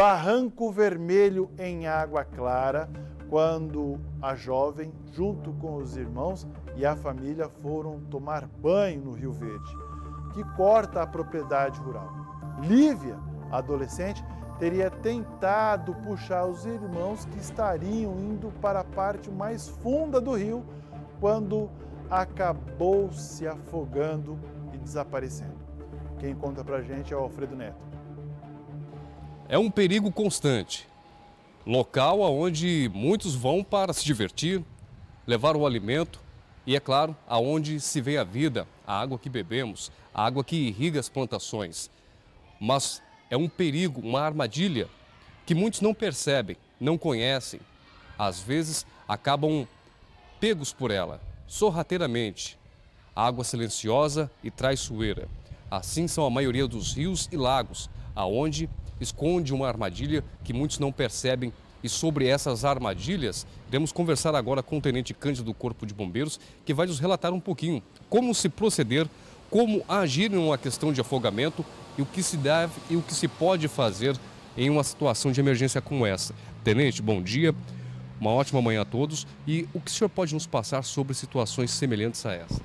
Barranco Vermelho em Água Clara, quando a jovem, junto com os irmãos e a família, foram tomar banho no Rio Verde, que corta a propriedade rural. Lívia, adolescente, teria tentado puxar os irmãos que estariam indo para a parte mais funda do rio quando acabou se afogando e desaparecendo. Quem conta pra gente é o Alfredo Neto é um perigo constante. Local aonde muitos vão para se divertir, levar o alimento e, é claro, aonde se vê a vida, a água que bebemos, a água que irriga as plantações. Mas é um perigo, uma armadilha que muitos não percebem, não conhecem. Às vezes acabam pegos por ela, sorrateiramente. Água silenciosa e traiçoeira. Assim são a maioria dos rios e lagos aonde esconde uma armadilha que muitos não percebem. E sobre essas armadilhas, iremos conversar agora com o Tenente Cândido do Corpo de Bombeiros, que vai nos relatar um pouquinho como se proceder, como agir em uma questão de afogamento e o que se deve e o que se pode fazer em uma situação de emergência como essa. Tenente, bom dia, uma ótima manhã a todos. E o que o senhor pode nos passar sobre situações semelhantes a essa?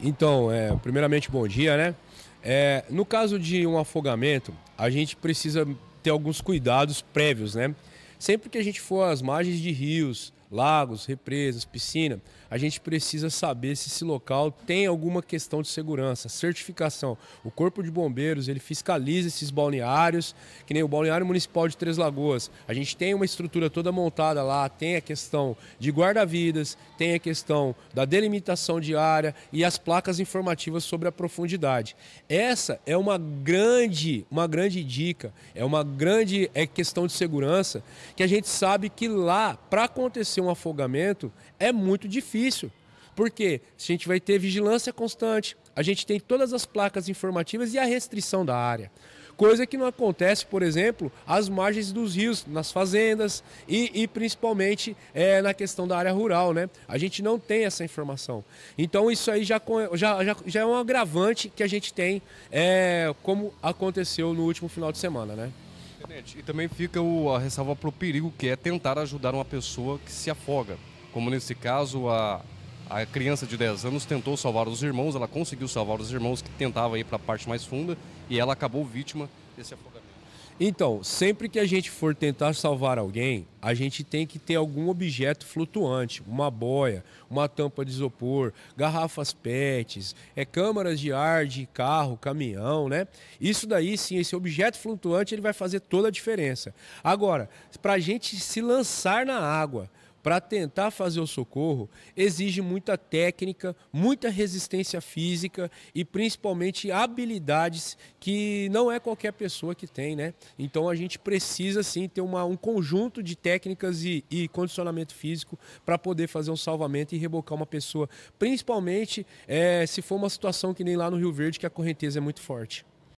Então, é, primeiramente, bom dia, né? É, no caso de um afogamento, a gente precisa ter alguns cuidados prévios, né? Sempre que a gente for às margens de rios, lagos, represas, piscina, a gente precisa saber se esse local tem alguma questão de segurança, certificação. O Corpo de Bombeiros, ele fiscaliza esses balneários, que nem o Balneário Municipal de Três Lagoas. A gente tem uma estrutura toda montada lá, tem a questão de guarda-vidas, tem a questão da delimitação de área e as placas informativas sobre a profundidade. Essa é uma grande, uma grande dica, é uma grande é questão de segurança, que a gente sabe que lá, para acontecer um afogamento, é muito difícil difícil. Porque a gente vai ter vigilância constante, a gente tem todas as placas informativas e a restrição da área. Coisa que não acontece, por exemplo, às margens dos rios, nas fazendas e, e principalmente é, na questão da área rural, né? A gente não tem essa informação. Então isso aí já, já, já, já é um agravante que a gente tem, é, como aconteceu no último final de semana, né? e também fica o, a ressalva para o perigo que é tentar ajudar uma pessoa que se afoga como nesse caso a, a criança de 10 anos tentou salvar os irmãos, ela conseguiu salvar os irmãos que tentava ir para a parte mais funda e ela acabou vítima desse afogamento. Então, sempre que a gente for tentar salvar alguém, a gente tem que ter algum objeto flutuante, uma boia, uma tampa de isopor, garrafas PETs, é câmaras de ar de carro, caminhão, né? Isso daí, sim, esse objeto flutuante ele vai fazer toda a diferença. Agora, para a gente se lançar na água, para tentar fazer o socorro exige muita técnica, muita resistência física e principalmente habilidades que não é qualquer pessoa que tem, né? Então a gente precisa sim ter uma, um conjunto de técnicas e, e condicionamento físico para poder fazer um salvamento e rebocar uma pessoa, principalmente é, se for uma situação que nem lá no Rio Verde que a correnteza é muito forte.